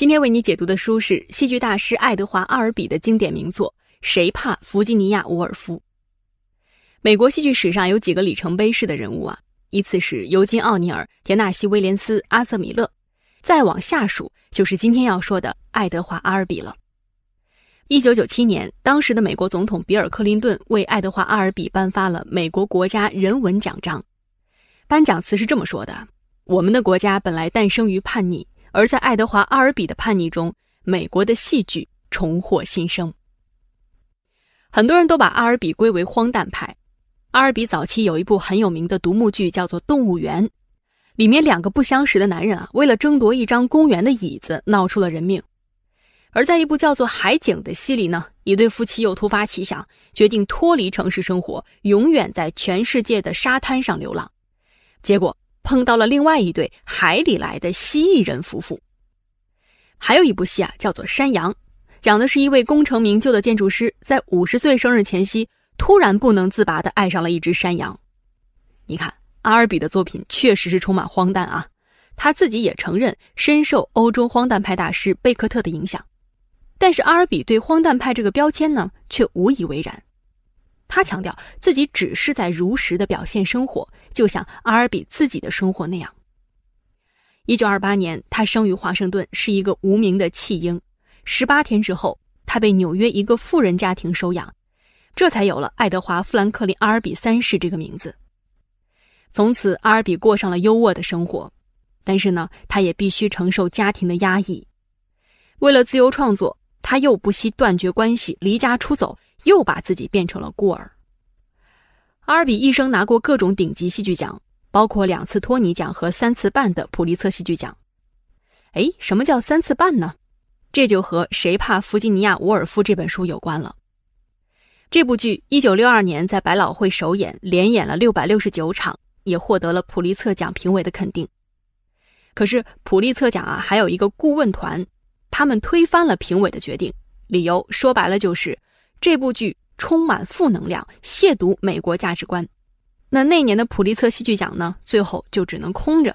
今天为你解读的书是戏剧大师爱德华·阿尔比的经典名作《谁怕弗吉尼亚·伍尔夫》。美国戏剧史上有几个里程碑式的人物啊，依次是尤金·奥尼尔、田纳西·威廉斯、阿瑟·米勒，再往下数就是今天要说的爱德华·阿尔比了。一九九七年，当时的美国总统比尔·克林顿为爱德华·阿尔比颁发了美国国家人文奖章，颁奖词是这么说的：“我们的国家本来诞生于叛逆。”而在爱德华·阿尔比的叛逆中，美国的戏剧重获新生。很多人都把阿尔比归为荒诞派。阿尔比早期有一部很有名的独幕剧，叫做《动物园》，里面两个不相识的男人啊，为了争夺一张公园的椅子，闹出了人命。而在一部叫做《海景》的戏里呢，一对夫妻又突发奇想，决定脱离城市生活，永远在全世界的沙滩上流浪，结果。碰到了另外一对海里来的蜥蜴人夫妇。还有一部戏啊，叫做《山羊》，讲的是一位功成名就的建筑师，在五十岁生日前夕，突然不能自拔的爱上了一只山羊。你看，阿尔比的作品确实是充满荒诞啊，他自己也承认深受欧洲荒诞派大师贝克特的影响，但是阿尔比对荒诞派这个标签呢，却无以为然。他强调自己只是在如实的表现生活，就像阿尔比自己的生活那样。一九二八年，他生于华盛顿，是一个无名的弃婴。十八天之后，他被纽约一个富人家庭收养，这才有了爱德华·富兰克林·阿尔比三世这个名字。从此，阿尔比过上了优渥的生活，但是呢，他也必须承受家庭的压抑。为了自由创作，他又不惜断绝关系，离家出走。又把自己变成了孤儿。阿尔比一生拿过各种顶级戏剧奖，包括两次托尼奖和三次半的普利策戏剧奖。哎，什么叫三次半呢？这就和《谁怕弗吉尼亚·伍尔夫》这本书有关了。这部剧一九六二年在百老汇首演，连演了六百六十九场，也获得了普利策奖评委的肯定。可是普利策奖啊，还有一个顾问团，他们推翻了评委的决定，理由说白了就是。这部剧充满负能量，亵渎美国价值观。那那年的普利策戏剧奖呢？最后就只能空着。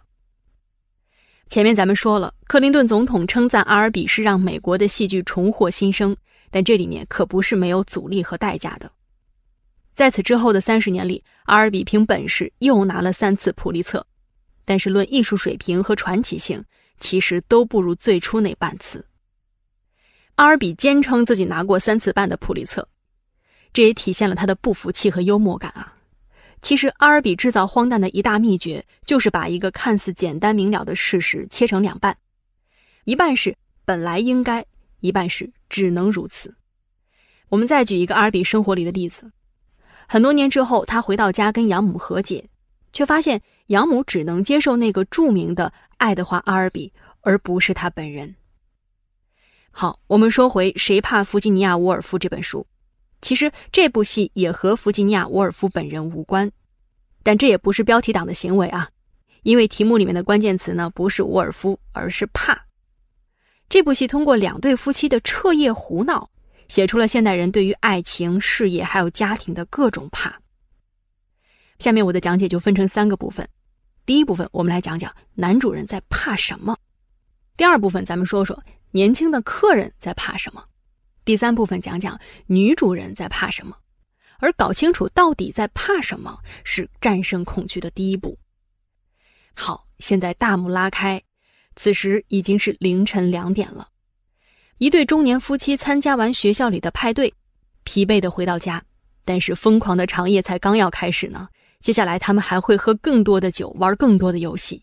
前面咱们说了，克林顿总统称赞阿尔比是让美国的戏剧重获新生，但这里面可不是没有阻力和代价的。在此之后的三十年里，阿尔比凭本事又拿了三次普利策，但是论艺术水平和传奇性，其实都不如最初那半次。阿尔比坚称自己拿过三次半的普利策，这也体现了他的不服气和幽默感啊。其实阿尔比制造荒诞的一大秘诀，就是把一个看似简单明了的事实切成两半，一半是本来应该，一半是只能如此。我们再举一个阿尔比生活里的例子：很多年之后，他回到家跟养母和解，却发现养母只能接受那个著名的爱德华·阿尔比，而不是他本人。好，我们说回《谁怕弗吉尼亚·沃尔夫》这本书，其实这部戏也和弗吉尼亚·沃尔夫本人无关，但这也不是标题党的行为啊，因为题目里面的关键词呢不是沃尔夫，而是怕。这部戏通过两对夫妻的彻夜胡闹，写出了现代人对于爱情、事业还有家庭的各种怕。下面我的讲解就分成三个部分，第一部分我们来讲讲男主人在怕什么，第二部分咱们说说。年轻的客人在怕什么？第三部分讲讲女主人在怕什么，而搞清楚到底在怕什么是战胜恐惧的第一步。好，现在大幕拉开，此时已经是凌晨两点了。一对中年夫妻参加完学校里的派对，疲惫的回到家，但是疯狂的长夜才刚要开始呢。接下来他们还会喝更多的酒，玩更多的游戏。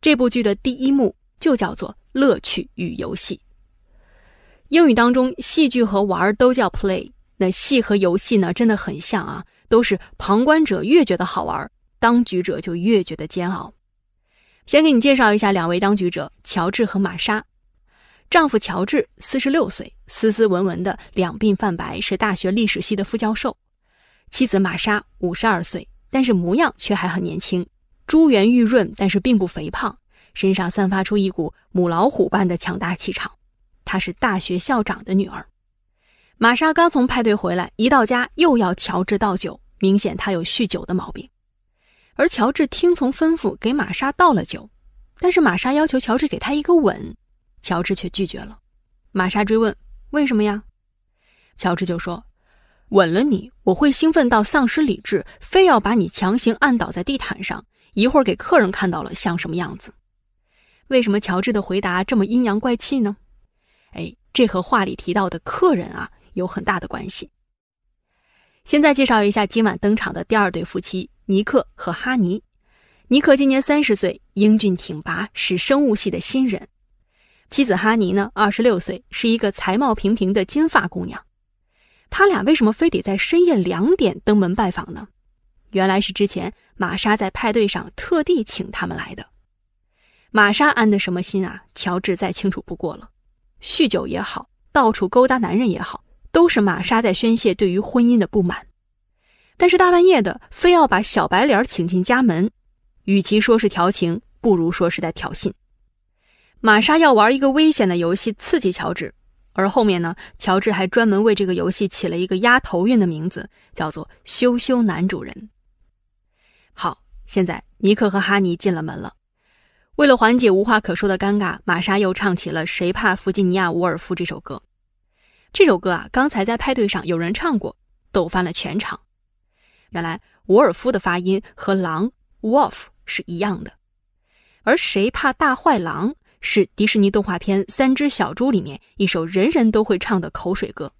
这部剧的第一幕就叫做。乐趣与游戏，英语当中戏剧和玩儿都叫 play。那戏和游戏呢，真的很像啊，都是旁观者越觉得好玩，当局者就越觉得煎熬。先给你介绍一下两位当局者：乔治和玛莎。丈夫乔治四十六岁，斯斯文文的，两鬓泛白，是大学历史系的副教授。妻子玛莎五十二岁，但是模样却还很年轻，珠圆玉润，但是并不肥胖。身上散发出一股母老虎般的强大气场。她是大学校长的女儿，玛莎刚从派对回来，一到家又要乔治倒酒，明显她有酗酒的毛病。而乔治听从吩咐给玛莎倒了酒，但是玛莎要求乔治给她一个吻，乔治却拒绝了。玛莎追问：“为什么呀？”乔治就说：“吻了你，我会兴奋到丧失理智，非要把你强行按倒在地毯上。一会儿给客人看到了，像什么样子？”为什么乔治的回答这么阴阳怪气呢？哎，这和话里提到的客人啊有很大的关系。现在介绍一下今晚登场的第二对夫妻，尼克和哈尼。尼克今年三十岁，英俊挺拔，是生物系的新人。妻子哈尼呢，二十六岁，是一个才貌平平的金发姑娘。他俩为什么非得在深夜两点登门拜访呢？原来是之前玛莎在派对上特地请他们来的。玛莎安的什么心啊？乔治再清楚不过了。酗酒也好，到处勾搭男人也好，都是玛莎在宣泄对于婚姻的不满。但是大半夜的，非要把小白脸请进家门，与其说是调情，不如说是在挑衅。玛莎要玩一个危险的游戏，刺激乔治。而后面呢，乔治还专门为这个游戏起了一个压头韵的名字，叫做“羞羞男主人”。好，现在尼克和哈尼进了门了。为了缓解无话可说的尴尬，玛莎又唱起了《谁怕弗吉尼亚·沃尔夫》这首歌。这首歌啊，刚才在派对上有人唱过，逗翻了全场。原来沃尔夫的发音和狼 “wolf” 是一样的，而“谁怕大坏狼”是迪士尼动画片《三只小猪》里面一首人人都会唱的口水歌。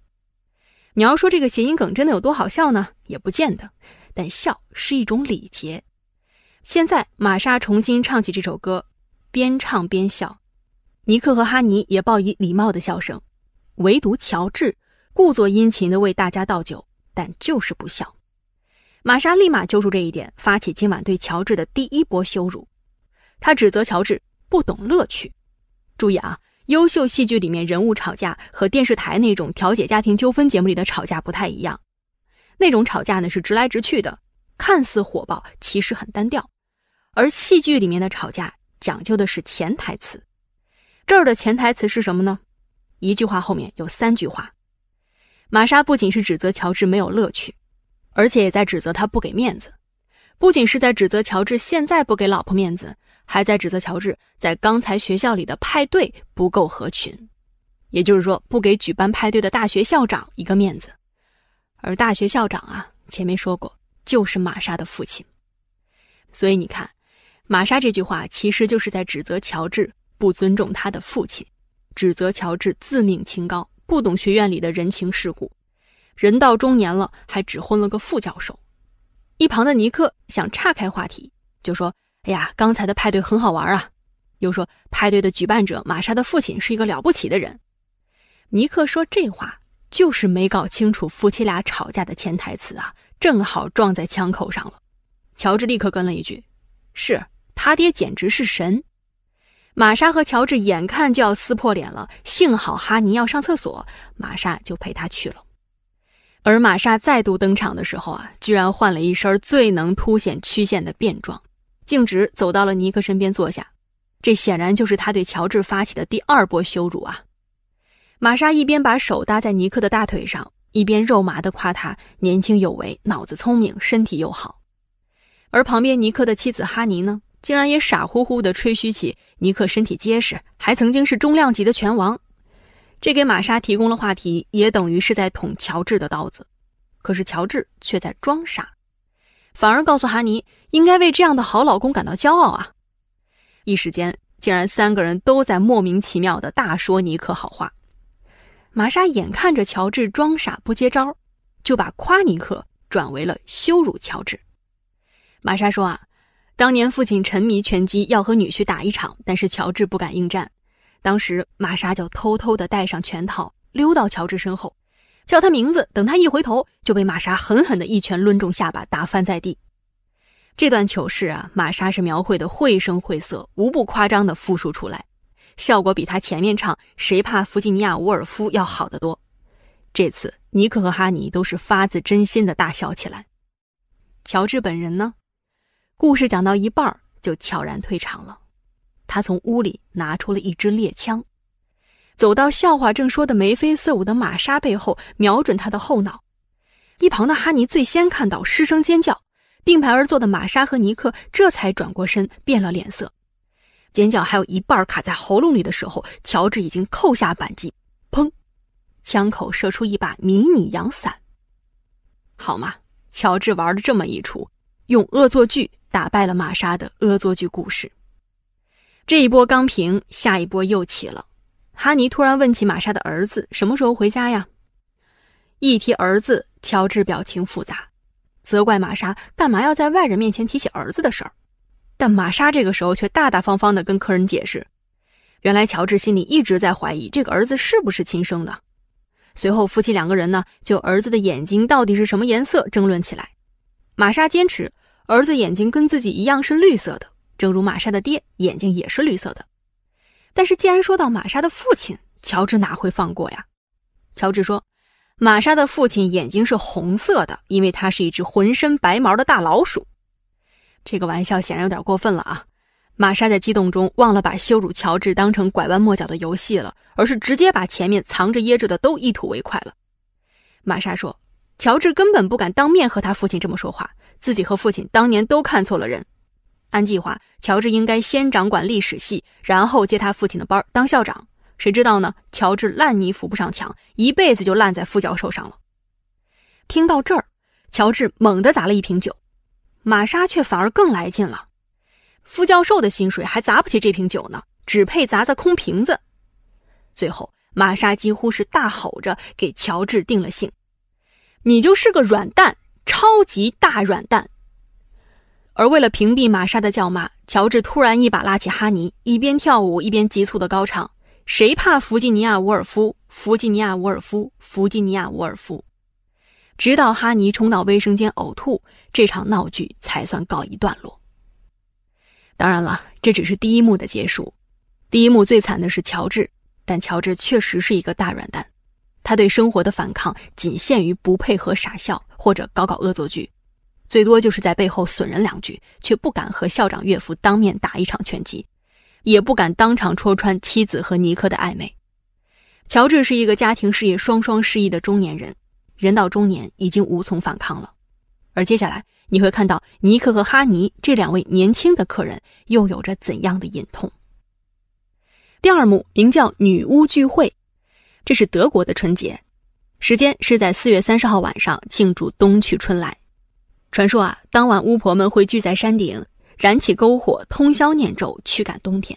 你要说这个谐音梗真的有多好笑呢？也不见得。但笑是一种礼节。现在，玛莎重新唱起这首歌，边唱边笑。尼克和哈尼也报以礼貌的笑声，唯独乔治故作殷勤地为大家倒酒，但就是不笑。玛莎立马揪住这一点，发起今晚对乔治的第一波羞辱。她指责乔治不懂乐趣。注意啊，优秀戏剧里面人物吵架和电视台那种调解家庭纠纷节目里的吵架不太一样。那种吵架呢是直来直去的，看似火爆，其实很单调。而戏剧里面的吵架讲究的是潜台词，这儿的潜台词是什么呢？一句话后面有三句话。玛莎不仅是指责乔治没有乐趣，而且也在指责他不给面子。不仅是在指责乔治现在不给老婆面子，还在指责乔治在刚才学校里的派对不够合群，也就是说不给举办派对的大学校长一个面子。而大学校长啊，前面说过就是玛莎的父亲，所以你看。玛莎这句话其实就是在指责乔治不尊重他的父亲，指责乔治自命清高，不懂学院里的人情世故，人到中年了还只混了个副教授。一旁的尼克想岔开话题，就说：“哎呀，刚才的派对很好玩啊。”又说：“派对的举办者玛莎的父亲是一个了不起的人。”尼克说这话就是没搞清楚夫妻俩吵架的潜台词啊，正好撞在枪口上了。乔治立刻跟了一句：“是。”他爹简直是神！玛莎和乔治眼看就要撕破脸了，幸好哈尼要上厕所，玛莎就陪他去了。而玛莎再度登场的时候啊，居然换了一身最能凸显曲线的便装，径直走到了尼克身边坐下。这显然就是他对乔治发起的第二波羞辱啊！玛莎一边把手搭在尼克的大腿上，一边肉麻的夸他年轻有为、脑子聪明、身体又好。而旁边尼克的妻子哈尼呢？竟然也傻乎乎地吹嘘起尼克身体结实，还曾经是中量级的拳王，这给玛莎提供了话题，也等于是在捅乔治的刀子。可是乔治却在装傻，反而告诉哈尼应该为这样的好老公感到骄傲啊！一时间，竟然三个人都在莫名其妙地大说尼克好话。玛莎眼看着乔治装傻不接招，就把夸尼克转为了羞辱乔治。玛莎说啊。当年父亲沉迷拳击，要和女婿打一场，但是乔治不敢应战。当时玛莎就偷偷地戴上拳套，溜到乔治身后，叫他名字，等他一回头，就被玛莎狠狠地一拳抡中下巴，打翻在地。这段糗事啊，玛莎是描绘的绘声绘色，无不夸张地复述出来，效果比他前面唱《谁怕弗吉尼亚·沃尔夫》要好得多。这次尼克和哈尼都是发自真心的大笑起来。乔治本人呢？故事讲到一半就悄然退场了。他从屋里拿出了一支猎枪，走到笑话正说的眉飞色舞的玛莎背后，瞄准她的后脑。一旁的哈尼最先看到，失声尖叫。并排而坐的玛莎和尼克这才转过身，变了脸色。尖叫还有一半卡在喉咙里的时候，乔治已经扣下扳机，砰！枪口射出一把迷你阳伞。好嘛，乔治玩了这么一出。用恶作剧打败了玛莎的恶作剧故事。这一波刚平，下一波又起了。哈尼突然问起玛莎的儿子什么时候回家呀？一提儿子，乔治表情复杂，责怪玛莎干嘛要在外人面前提起儿子的事儿。但玛莎这个时候却大大方方地跟客人解释，原来乔治心里一直在怀疑这个儿子是不是亲生的。随后，夫妻两个人呢就儿子的眼睛到底是什么颜色争论起来。玛莎坚持，儿子眼睛跟自己一样是绿色的，正如玛莎的爹眼睛也是绿色的。但是，既然说到玛莎的父亲，乔治哪会放过呀？乔治说，玛莎的父亲眼睛是红色的，因为他是一只浑身白毛的大老鼠。这个玩笑显然有点过分了啊！玛莎在激动中忘了把羞辱乔治当成拐弯抹角的游戏了，而是直接把前面藏着掖着的都一吐为快了。玛莎说。乔治根本不敢当面和他父亲这么说话，自己和父亲当年都看错了人。按计划，乔治应该先掌管历史系，然后接他父亲的班当校长。谁知道呢？乔治烂泥扶不上墙，一辈子就烂在副教授上了。听到这儿，乔治猛地砸了一瓶酒，玛莎却反而更来劲了。副教授的薪水还砸不起这瓶酒呢，只配砸砸空瓶子。最后，玛莎几乎是大吼着给乔治定了性。你就是个软蛋，超级大软蛋。而为了屏蔽玛莎的叫骂，乔治突然一把拉起哈尼，一边跳舞一边急促的高唱：“谁怕弗吉尼亚·沃尔夫？弗吉尼亚·沃尔夫？弗吉尼亚·沃尔夫？”直到哈尼冲到卫生间呕吐，这场闹剧才算告一段落。当然了，这只是第一幕的结束。第一幕最惨的是乔治，但乔治确实是一个大软蛋。他对生活的反抗仅限于不配合傻笑或者搞搞恶作剧，最多就是在背后损人两句，却不敢和校长岳父当面打一场拳击，也不敢当场戳穿妻子和尼克的暧昧。乔治是一个家庭事业双双失意的中年人，人到中年已经无从反抗了。而接下来你会看到尼克和哈尼这两位年轻的客人又有着怎样的隐痛。第二幕名叫《女巫聚会》。这是德国的春节，时间是在四月三十号晚上，庆祝冬去春来。传说啊，当晚巫婆们会聚在山顶，燃起篝火，通宵念咒，驱赶冬天。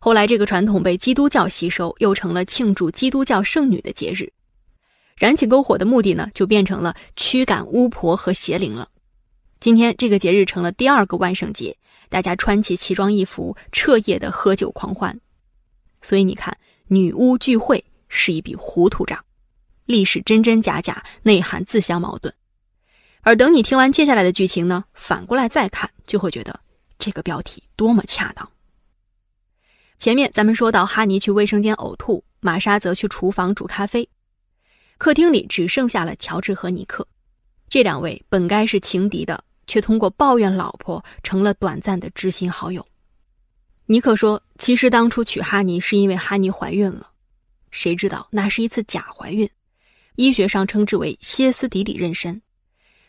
后来这个传统被基督教吸收，又成了庆祝基督教圣女的节日。燃起篝火的目的呢，就变成了驱赶巫婆和邪灵了。今天这个节日成了第二个万圣节，大家穿起奇装异服，彻夜的喝酒狂欢。所以你看，女巫聚会。是一笔糊涂账，历史真真假假，内涵自相矛盾。而等你听完接下来的剧情呢，反过来再看，就会觉得这个标题多么恰当。前面咱们说到哈尼去卫生间呕吐，玛莎则去厨房煮咖啡，客厅里只剩下了乔治和尼克。这两位本该是情敌的，却通过抱怨老婆成了短暂的知心好友。尼克说：“其实当初娶哈尼是因为哈尼怀孕了。”谁知道那是一次假怀孕，医学上称之为歇斯底里妊娠。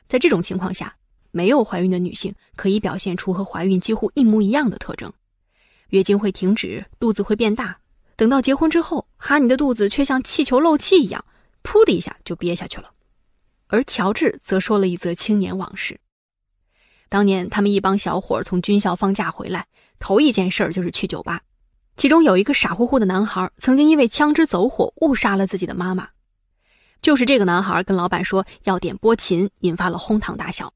在这种情况下，没有怀孕的女性可以表现出和怀孕几乎一模一样的特征，月经会停止，肚子会变大。等到结婚之后，哈尼的肚子却像气球漏气一样，噗的一下就瘪下去了。而乔治则说了一则青年往事：当年他们一帮小伙从军校放假回来，头一件事儿就是去酒吧。其中有一个傻乎乎的男孩，曾经因为枪支走火误杀了自己的妈妈。就是这个男孩跟老板说要点波琴，引发了哄堂大笑。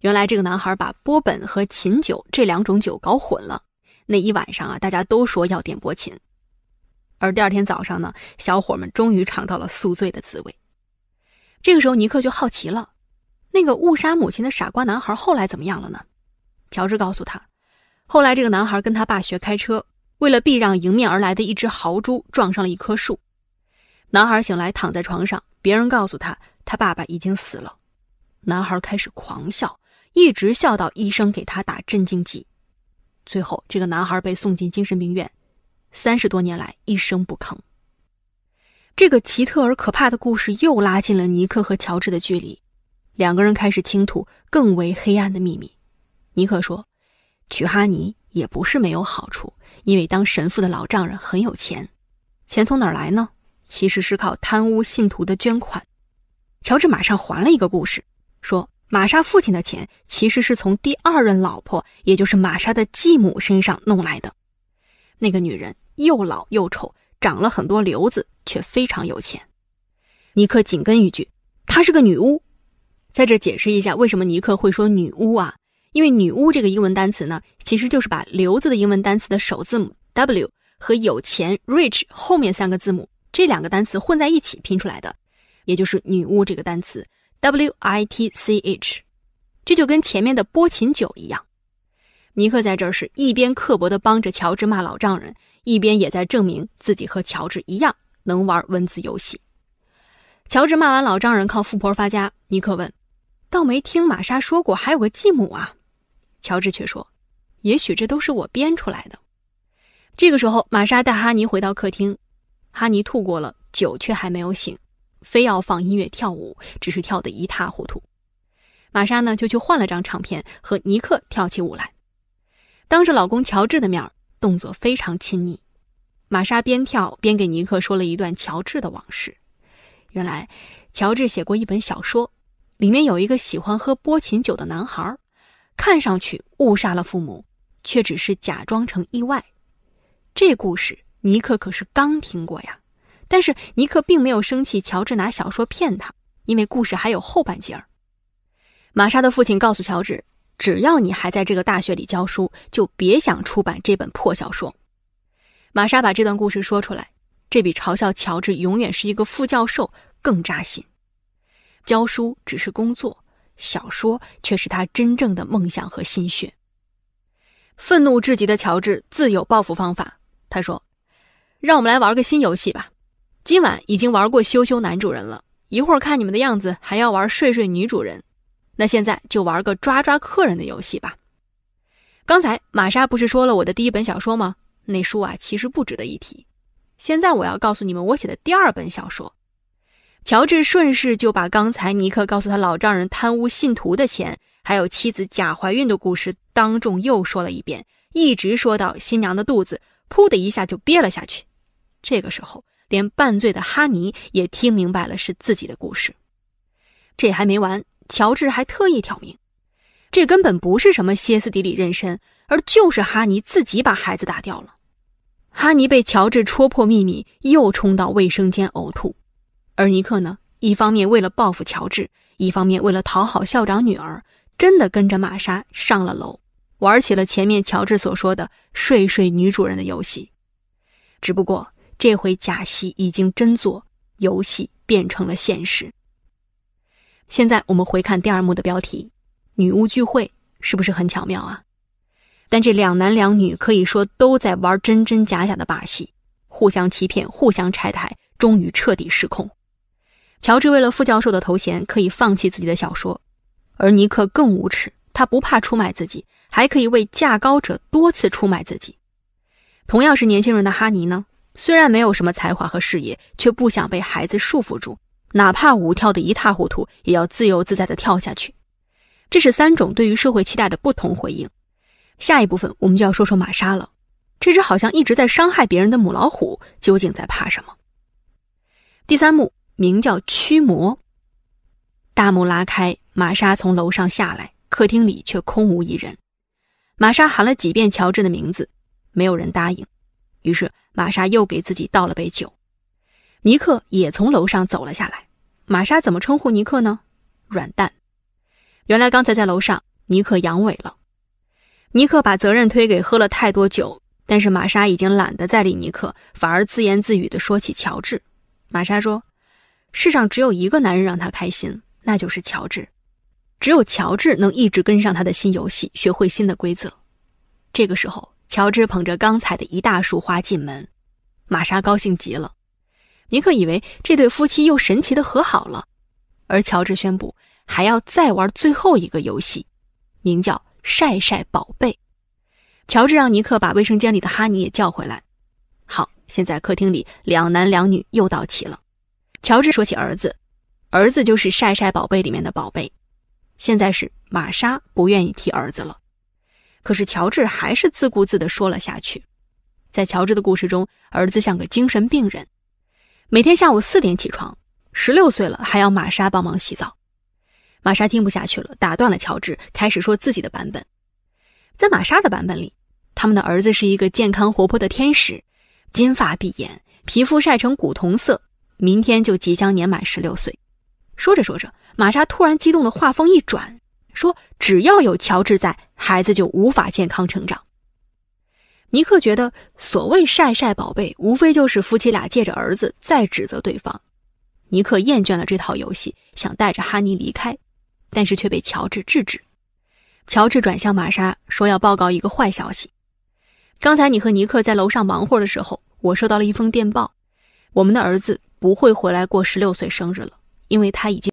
原来这个男孩把波本和琴酒这两种酒搞混了。那一晚上啊，大家都说要点波琴。而第二天早上呢，小伙们终于尝到了宿醉的滋味。这个时候尼克就好奇了，那个误杀母亲的傻瓜男孩后来怎么样了呢？乔治告诉他，后来这个男孩跟他爸学开车。为了避让迎面而来的一只豪猪，撞上了一棵树。男孩醒来躺在床上，别人告诉他，他爸爸已经死了。男孩开始狂笑，一直笑到医生给他打镇静剂。最后，这个男孩被送进精神病院，三十多年来一声不吭。这个奇特而可怕的故事又拉近了尼克和乔治的距离，两个人开始倾吐更为黑暗的秘密。尼克说：“娶哈尼也不是没有好处。”因为当神父的老丈人很有钱，钱从哪儿来呢？其实是靠贪污信徒的捐款。乔治马上还了一个故事，说玛莎父亲的钱其实是从第二任老婆，也就是玛莎的继母身上弄来的。那个女人又老又丑，长了很多瘤子，却非常有钱。尼克紧跟一句：“她是个女巫。”在这解释一下，为什么尼克会说女巫啊？因为“女巫”这个英文单词呢，其实就是把“瘤子”的英文单词的首字母 W 和“有钱 ”（rich） 后面三个字母这两个单词混在一起拼出来的，也就是“女巫”这个单词 W I T C H。这就跟前面的波琴酒一样，尼克在这儿是一边刻薄地帮着乔治骂老丈人，一边也在证明自己和乔治一样能玩文字游戏。乔治骂完老丈人靠富婆发家，尼克问：“倒没听玛莎说过还有个继母啊？”乔治却说：“也许这都是我编出来的。”这个时候，玛莎带哈尼回到客厅，哈尼吐过了酒却还没有醒，非要放音乐跳舞，只是跳得一塌糊涂。玛莎呢就去换了张唱片，和尼克跳起舞来，当着老公乔治的面动作非常亲昵。玛莎边跳边给尼克说了一段乔治的往事。原来，乔治写过一本小说，里面有一个喜欢喝波琴酒的男孩看上去误杀了父母，却只是假装成意外。这故事尼克可是刚听过呀，但是尼克并没有生气。乔治拿小说骗他，因为故事还有后半截儿。玛莎的父亲告诉乔治：“只要你还在这个大学里教书，就别想出版这本破小说。”玛莎把这段故事说出来，这比嘲笑乔治永远是一个副教授更扎心。教书只是工作。小说却是他真正的梦想和心血。愤怒至极的乔治自有报复方法。他说：“让我们来玩个新游戏吧。今晚已经玩过羞羞男主人了，一会儿看你们的样子还要玩睡睡女主人，那现在就玩个抓抓客人的游戏吧。刚才玛莎不是说了我的第一本小说吗？那书啊其实不值得一提。现在我要告诉你们我写的第二本小说。”乔治顺势就把刚才尼克告诉他老丈人贪污信徒的钱，还有妻子假怀孕的故事，当众又说了一遍，一直说到新娘的肚子，噗的一下就憋了下去。这个时候，连半醉的哈尼也听明白了是自己的故事。这还没完，乔治还特意挑明，这根本不是什么歇斯底里妊娠，而就是哈尼自己把孩子打掉了。哈尼被乔治戳破秘密，又冲到卫生间呕吐。而尼克呢？一方面为了报复乔治，一方面为了讨好校长女儿，真的跟着玛莎上了楼，玩起了前面乔治所说的“睡睡女主人”的游戏。只不过这回假戏已经真做，游戏变成了现实。现在我们回看第二幕的标题“女巫聚会”，是不是很巧妙啊？但这两男两女可以说都在玩真真假假的把戏，互相欺骗，互相拆台，终于彻底失控。乔治为了副教授的头衔可以放弃自己的小说，而尼克更无耻，他不怕出卖自己，还可以为价高者多次出卖自己。同样是年轻人的哈尼呢，虽然没有什么才华和事业，却不想被孩子束缚住，哪怕舞跳的一塌糊涂，也要自由自在地跳下去。这是三种对于社会期待的不同回应。下一部分我们就要说说玛莎了，这只好像一直在伤害别人的母老虎究竟在怕什么？第三幕。名叫驱魔。大幕拉开，玛莎从楼上下来，客厅里却空无一人。玛莎喊了几遍乔治的名字，没有人答应。于是玛莎又给自己倒了杯酒。尼克也从楼上走了下来。玛莎怎么称呼尼克呢？软蛋。原来刚才在楼上，尼克阳痿了。尼克把责任推给喝了太多酒，但是玛莎已经懒得再理尼克，反而自言自语的说起乔治。玛莎说。世上只有一个男人让她开心，那就是乔治。只有乔治能一直跟上他的新游戏，学会新的规则。这个时候，乔治捧着刚采的一大束花进门，玛莎高兴极了。尼克以为这对夫妻又神奇的和好了，而乔治宣布还要再玩最后一个游戏，名叫“晒晒宝贝”。乔治让尼克把卫生间里的哈尼也叫回来。好，现在客厅里两男两女又到齐了。乔治说起儿子，儿子就是《晒晒宝贝》里面的宝贝。现在是玛莎不愿意提儿子了，可是乔治还是自顾自地说了下去。在乔治的故事中，儿子像个精神病人，每天下午四点起床，十六岁了还要玛莎帮忙洗澡。玛莎听不下去了，打断了乔治，开始说自己的版本。在玛莎的版本里，他们的儿子是一个健康活泼的天使，金发碧眼，皮肤晒成古铜色。明天就即将年满十六岁。说着说着，玛莎突然激动的话锋一转，说：“只要有乔治在，孩子就无法健康成长。”尼克觉得所谓“晒晒宝贝”，无非就是夫妻俩借着儿子在指责对方。尼克厌倦了这套游戏，想带着哈尼离开，但是却被乔治制止。乔治转向玛莎，说：“要报告一个坏消息。刚才你和尼克在楼上忙活的时候，我收到了一封电报，我们的儿子。”不会回来过十六岁生日了，因为他已经。